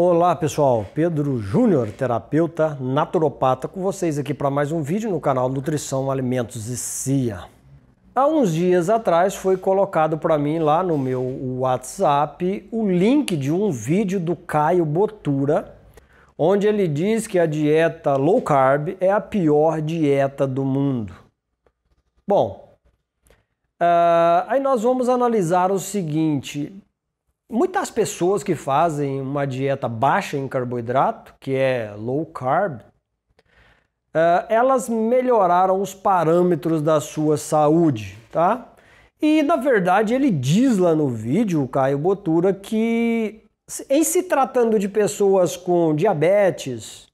Olá pessoal, Pedro Júnior, terapeuta naturopata, com vocês aqui para mais um vídeo no canal Nutrição, Alimentos e Cia. Há uns dias atrás foi colocado para mim lá no meu WhatsApp o link de um vídeo do Caio Botura, onde ele diz que a dieta low carb é a pior dieta do mundo. Bom, uh, aí nós vamos analisar o seguinte: Muitas pessoas que fazem uma dieta baixa em carboidrato, que é low carb, eh, elas melhoraram os parâmetros da sua saúde, tá? E na verdade ele diz lá no vídeo, o Caio Botura, que em se tratando de pessoas com diabetes,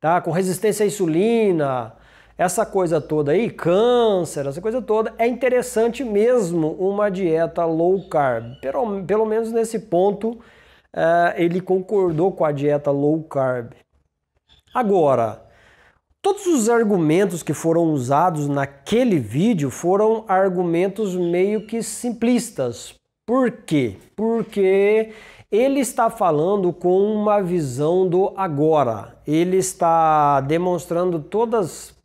tá? com resistência à insulina, essa coisa toda aí, câncer, essa coisa toda, é interessante mesmo uma dieta low carb. Pelo, pelo menos nesse ponto, eh, ele concordou com a dieta low carb. Agora, todos os argumentos que foram usados naquele vídeo foram argumentos meio que simplistas. Por quê? Porque ele está falando com uma visão do agora. Ele está demonstrando todas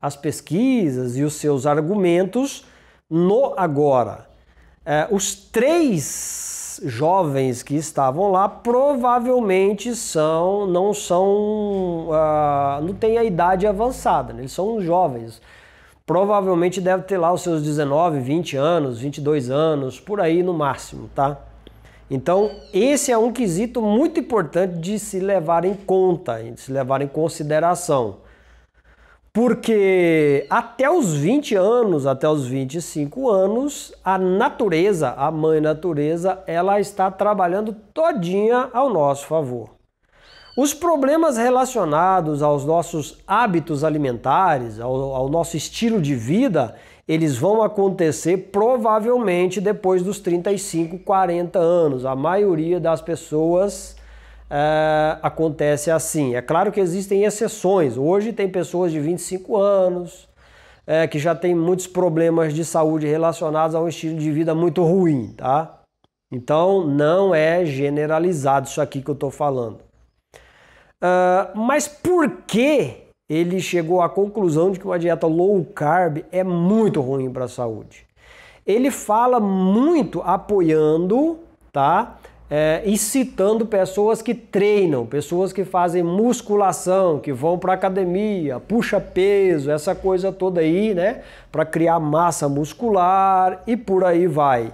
as pesquisas e os seus argumentos no agora. É, os três jovens que estavam lá provavelmente são, não são, uh, não tem a idade avançada, né? eles são jovens. Provavelmente deve ter lá os seus 19, 20 anos, 22 anos, por aí no máximo, tá? Então, esse é um quesito muito importante de se levar em conta, de se levar em consideração. Porque até os 20 anos, até os 25 anos, a natureza, a mãe natureza, ela está trabalhando todinha ao nosso favor. Os problemas relacionados aos nossos hábitos alimentares, ao, ao nosso estilo de vida, eles vão acontecer provavelmente depois dos 35, 40 anos. A maioria das pessoas uh, acontece assim. É claro que existem exceções. Hoje tem pessoas de 25 anos uh, que já têm muitos problemas de saúde relacionados a um estilo de vida muito ruim, tá? Então não é generalizado isso aqui que eu estou falando. Uh, mas por que ele chegou à conclusão de que uma dieta low carb é muito ruim para a saúde? Ele fala muito apoiando, tá? é, e citando pessoas que treinam, pessoas que fazem musculação, que vão para academia, puxa peso, essa coisa toda aí, né? Para criar massa muscular e por aí vai.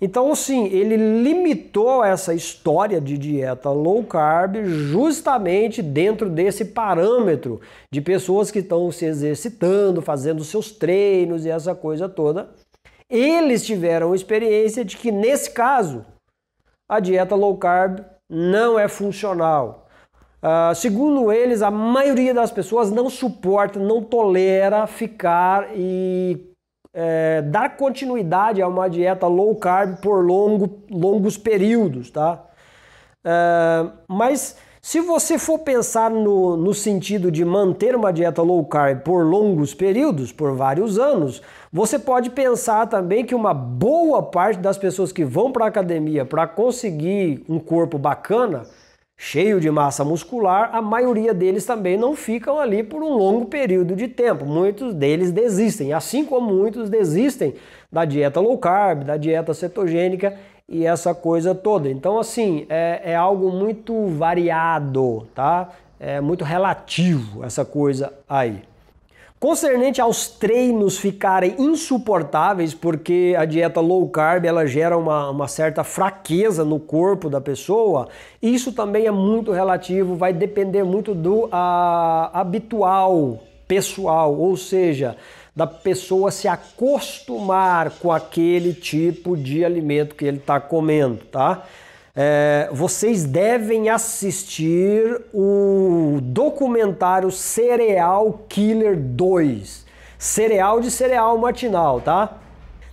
Então, sim, ele limitou essa história de dieta low carb justamente dentro desse parâmetro de pessoas que estão se exercitando, fazendo seus treinos e essa coisa toda. Eles tiveram experiência de que, nesse caso, a dieta low carb não é funcional. Uh, segundo eles, a maioria das pessoas não suporta, não tolera ficar e é, dar continuidade a uma dieta low carb por longo, longos períodos, tá? Uh, mas se você for pensar no, no sentido de manter uma dieta low carb por longos períodos, por vários anos, você pode pensar também que uma boa parte das pessoas que vão para a academia para conseguir um corpo bacana, cheio de massa muscular, a maioria deles também não ficam ali por um longo período de tempo. Muitos deles desistem, assim como muitos desistem da dieta low carb, da dieta cetogênica e essa coisa toda. Então, assim, é, é algo muito variado, tá? É muito relativo essa coisa aí. Concernente aos treinos ficarem insuportáveis, porque a dieta low carb ela gera uma, uma, certa fraqueza no corpo da pessoa, isso também é muito relativo, vai depender muito do a, ah, habitual pessoal, ou seja, da pessoa se acostumar com aquele tipo de alimento que ele está comendo, tá? É, vocês devem assistir o documentário Cereal Killer 2. Cereal de cereal matinal, tá?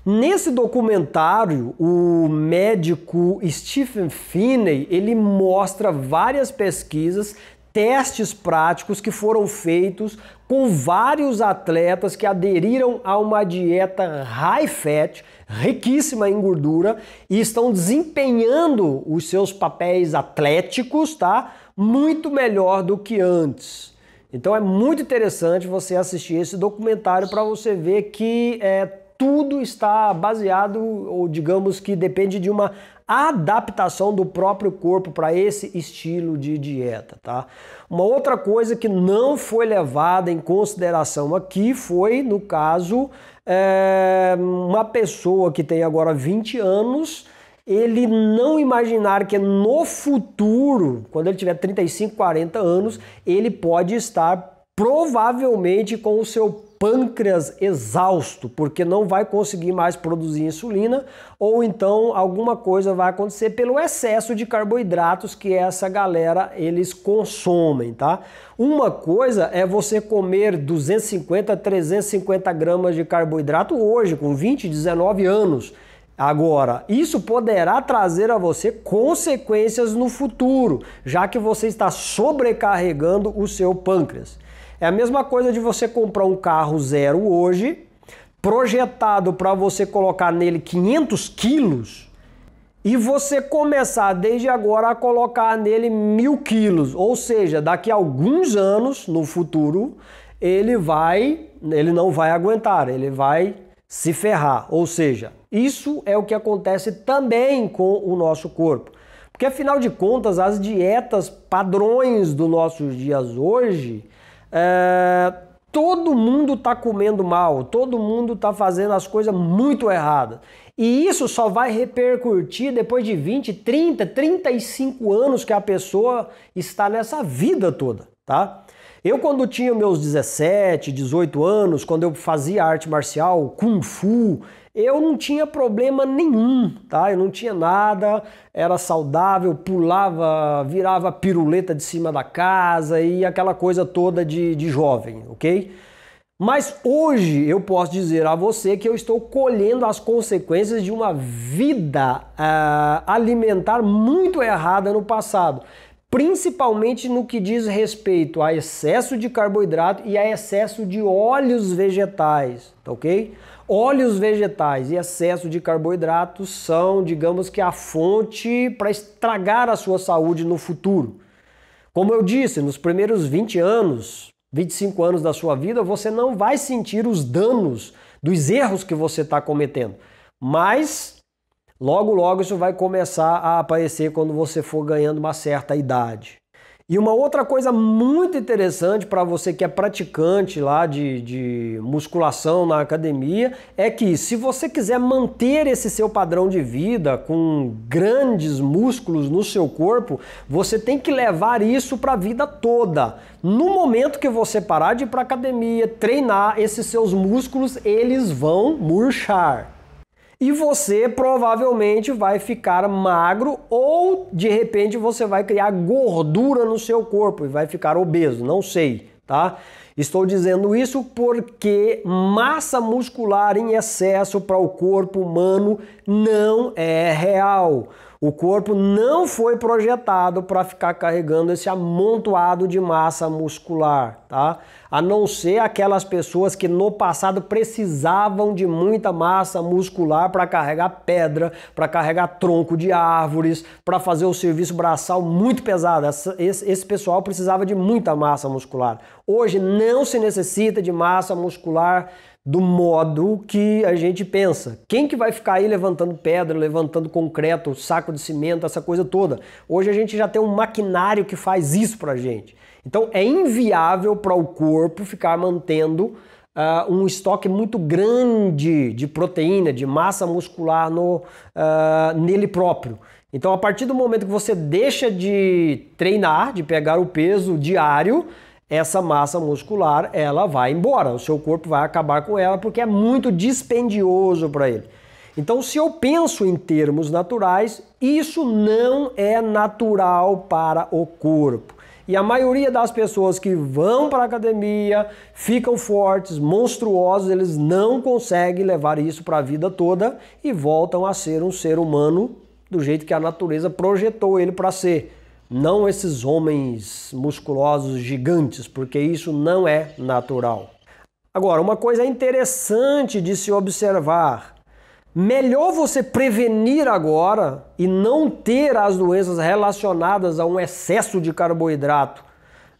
Nesse documentário, o médico Stephen Finney, ele mostra várias pesquisas, testes práticos que foram feitos com vários atletas que aderiram a uma dieta high fat, riquíssima em gordura, e estão desempenhando os seus papéis atléticos, tá? Muito melhor do que antes. Então é muito interessante você assistir esse documentário para você ver que é, tudo está baseado, ou digamos que depende de uma a adaptação do próprio corpo para esse estilo de dieta, tá? Uma outra coisa que não foi levada em consideração aqui foi, no caso, é, uma pessoa que tem agora 20 anos ele não imaginar que no futuro, quando ele tiver 35, 40 anos, ele pode estar provavelmente com o seu pâncreas exausto, porque não vai conseguir mais produzir insulina, ou então alguma coisa vai acontecer pelo excesso de carboidratos que essa galera eles consomem, tá? Uma coisa é você comer 250, 350 gramas de carboidrato hoje, com 20, 19 anos. Agora, isso poderá trazer a você consequências no futuro, já que você está sobrecarregando o seu pâncreas. É a mesma coisa de você comprar um carro zero hoje, projetado para você colocar nele 500 quilos, e você começar desde agora a colocar nele mil quilos, ou seja, daqui a alguns anos no futuro ele vai, ele não vai aguentar, ele vai se ferrar, ou seja, isso é o que acontece também com o nosso corpo, porque afinal de contas as dietas padrões dos nossos dias hoje é, todo mundo está comendo mal, todo mundo está fazendo as coisas muito erradas. E isso só vai repercutir depois de 20, 30, 35 anos que a pessoa está nessa vida toda, tá? Eu, quando tinha meus 17, 18 anos, quando eu fazia arte marcial, Kung Fu, eu não tinha problema nenhum, tá? Eu não tinha nada, era saudável, pulava, virava piruleta de cima da casa e aquela coisa toda de, de jovem, ok? Mas hoje eu posso dizer a você que eu estou colhendo as consequências de uma vida ah, alimentar muito errada no passado principalmente no que diz respeito a excesso de carboidrato e a excesso de óleos vegetais, tá ok? Óleos vegetais e excesso de carboidratos são, digamos que, a fonte para estragar a sua saúde no futuro. Como eu disse, nos primeiros 20 anos, 25 anos da sua vida, você não vai sentir os danos dos erros que você está cometendo, mas Logo, logo isso vai começar a aparecer quando você for ganhando uma certa idade. E uma outra coisa muito interessante para você que é praticante lá de, de, musculação na academia é que se você quiser manter esse seu padrão de vida com grandes músculos no seu corpo, você tem que levar isso para a vida toda. No momento que você parar de ir para academia, treinar esses seus músculos, eles vão murchar e você provavelmente vai ficar magro ou de repente você vai criar gordura no seu corpo e vai ficar obeso, não sei, tá? Estou dizendo isso porque massa muscular em excesso para o corpo humano não é real. O corpo não foi projetado para ficar carregando esse amontoado de massa muscular, tá? A não ser aquelas pessoas que no passado precisavam de muita massa muscular para carregar pedra, para carregar tronco de árvores, para fazer o serviço braçal muito pesado. Esse, esse pessoal precisava de muita massa muscular. Hoje não se necessita de massa muscular do modo que a gente pensa. Quem que vai ficar aí levantando pedra, levantando concreto, saco de cimento, essa coisa toda? Hoje a gente já tem um maquinário que faz isso pra gente. Então é inviável para o corpo ficar mantendo uh, um estoque muito grande de proteína, de massa muscular no, uh, nele próprio. Então, a partir do momento que você deixa de treinar, de pegar o peso diário, essa massa muscular ela vai embora, o seu corpo vai acabar com ela porque é muito dispendioso para ele. Então, se eu penso em termos naturais, isso não é natural para o corpo. E a maioria das pessoas que vão para a academia, ficam fortes, monstruosos, eles não conseguem levar isso para a vida toda e voltam a ser um ser humano do jeito que a natureza projetou ele para ser não esses homens musculosos gigantes, porque isso não é natural. Agora, uma coisa interessante de se observar: melhor você prevenir agora e não ter as doenças relacionadas a um excesso de carboidrato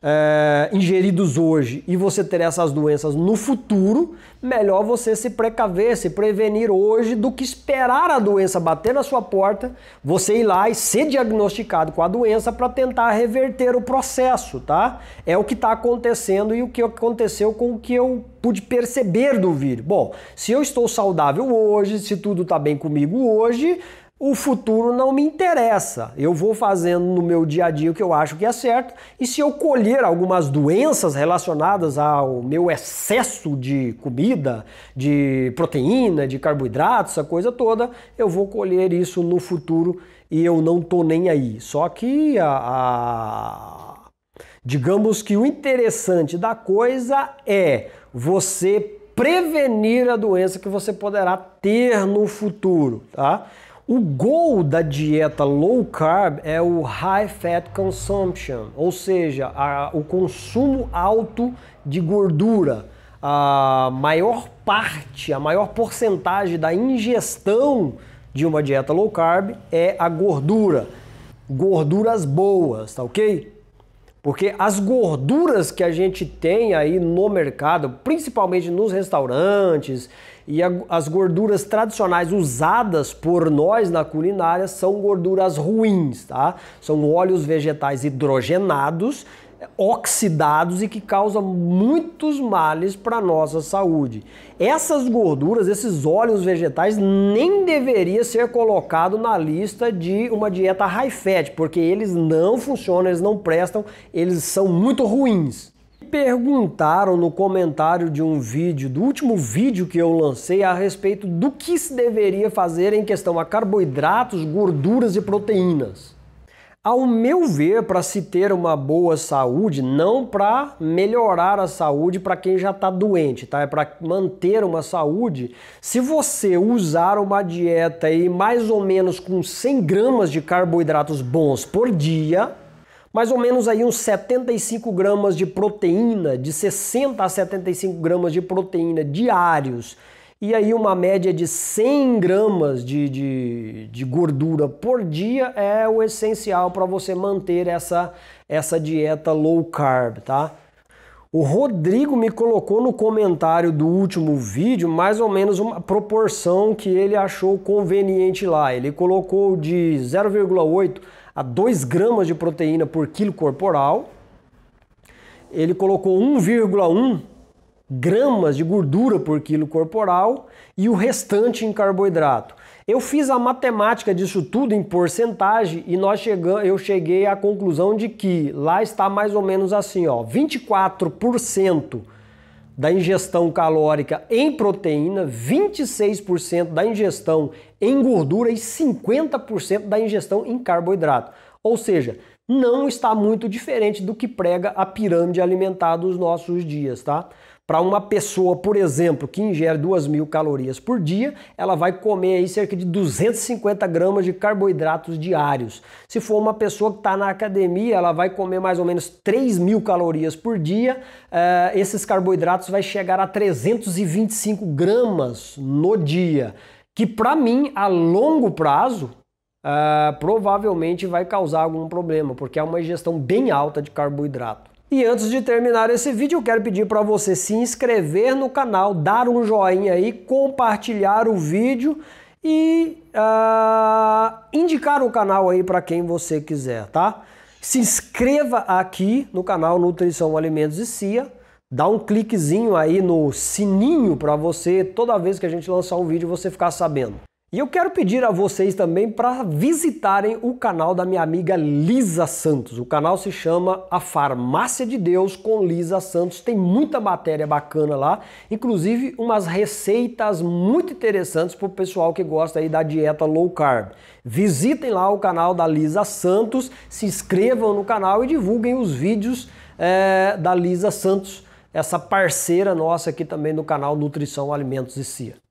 é, ingeridos hoje e você ter essas doenças no futuro, melhor você se precaver, se prevenir hoje do que esperar a doença bater na sua porta, você ir lá e ser diagnosticado com a doença para tentar reverter o processo, tá? É o que está acontecendo e o que aconteceu com o que eu pude perceber do vídeo. Bom, se eu estou saudável hoje, se tudo está bem comigo hoje, o futuro não me interessa. Eu vou fazendo no meu dia a dia o que eu acho que é certo, e se eu colher algumas doenças relacionadas ao meu excesso de comida, de proteína, de carboidratos, essa coisa toda, eu vou colher isso no futuro e eu não tô nem aí. Só que a, a... digamos que o interessante da coisa é você prevenir a doença que você poderá ter no futuro, tá? O goal da dieta low carb é o high fat consumption, ou seja, a, o consumo alto de gordura. A maior parte, a maior porcentagem da ingestão de uma dieta low carb é a gordura. Gorduras boas, tá ok? Porque as gorduras que a gente tem aí no mercado, principalmente nos restaurantes e a, as gorduras tradicionais usadas por nós na culinária são gorduras ruins, tá? São óleos vegetais hidrogenados oxidados e que causam muitos males para nossa saúde. Essas gorduras, esses óleos vegetais nem deveria ser colocado na lista de uma dieta high fat, porque eles não funcionam, eles não prestam, eles são muito ruins perguntaram no comentário de um vídeo, do último vídeo que eu lancei, a respeito do que se deveria fazer em questão a carboidratos, gorduras e proteínas. Ao meu ver, para se ter uma boa saúde, não para melhorar a saúde para quem já está doente, tá? É para manter uma saúde. Se você usar uma dieta aí mais ou menos com 100 gramas de carboidratos bons por dia, mais ou menos aí uns 75 gramas de proteína, de 60 a 75 gramas de proteína diários, e aí uma média de 100 gramas de, de, de gordura por dia é o essencial para você manter essa, essa dieta low carb, tá? O Rodrigo me colocou no comentário do último vídeo mais ou menos uma proporção que ele achou conveniente lá. Ele colocou de 0,8 a 2 gramas de proteína por quilo corporal. Ele colocou 1,1 gramas de gordura por quilo corporal e o restante em carboidrato. Eu fiz a matemática disso tudo em porcentagem e nós chegamos, eu cheguei à conclusão de que lá está mais ou menos assim, ó, 24% da ingestão calórica em proteína, 26% da ingestão em gordura e 50% da ingestão em carboidrato. Ou seja, não está muito diferente do que prega a pirâmide alimentar dos nossos dias, tá? Para uma pessoa, por exemplo, que ingere 2 mil calorias por dia, ela vai comer aí cerca de 250 gramas de carboidratos diários. Se for uma pessoa que está na academia, ela vai comer mais ou menos 3 mil calorias por dia. Uh, esses carboidratos vai chegar a 325 gramas no dia. Que para mim, a longo prazo, uh, provavelmente vai causar algum problema, porque é uma ingestão bem alta de carboidrato. E antes de terminar esse vídeo, eu quero pedir para você se inscrever no canal, dar um joinha aí, compartilhar o vídeo e uh, indicar o canal aí para quem você quiser, tá? Se inscreva aqui no canal Nutrição Alimentos e Cia, dá um cliquezinho aí no sininho para você toda vez que a gente lançar um vídeo você ficar sabendo. E eu quero pedir a vocês também para visitarem o canal da minha amiga Lisa Santos. O canal se chama A Farmácia de Deus com Lisa Santos. Tem muita matéria bacana lá, inclusive umas receitas muito interessantes para o pessoal que gosta aí da dieta low carb. Visitem lá o canal da Lisa Santos, se inscrevam no canal e divulguem os vídeos é, da Lisa Santos, essa parceira nossa aqui também no canal Nutrição, Alimentos e Cia.